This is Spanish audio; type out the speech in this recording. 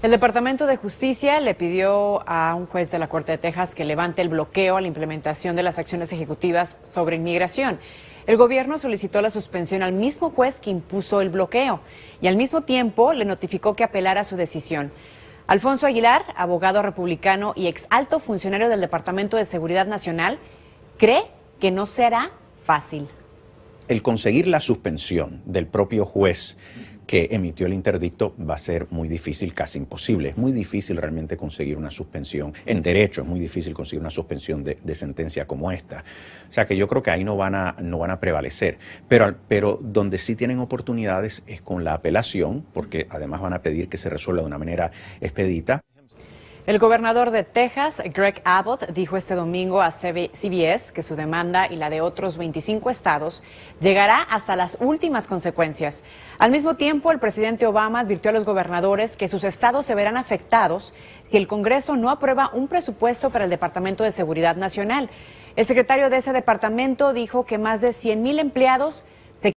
El Departamento de Justicia le pidió a un juez de la Corte de Texas que levante el bloqueo a la implementación de las acciones ejecutivas sobre inmigración. El gobierno solicitó la suspensión al mismo juez que impuso el bloqueo y al mismo tiempo le notificó que apelara su decisión. Alfonso Aguilar, abogado republicano y ex alto funcionario del Departamento de Seguridad Nacional, cree que no será fácil. El conseguir la suspensión del propio juez que emitió el interdicto va a ser muy difícil, casi imposible. Es muy difícil realmente conseguir una suspensión en derecho, es muy difícil conseguir una suspensión de, sentencia como esta. O sea que yo creo que ahí no van a, no van a prevalecer. Pero, pero donde sí tienen oportunidades es con la apelación, porque además van a pedir que se resuelva de una manera expedita. El gobernador de Texas, Greg Abbott, dijo este domingo a CBS que su demanda y la de otros 25 estados llegará hasta las últimas consecuencias. Al mismo tiempo, el presidente Obama advirtió a los gobernadores que sus estados se verán afectados si el Congreso no aprueba un presupuesto para el Departamento de Seguridad Nacional. El secretario de ese departamento dijo que más de 100 mil empleados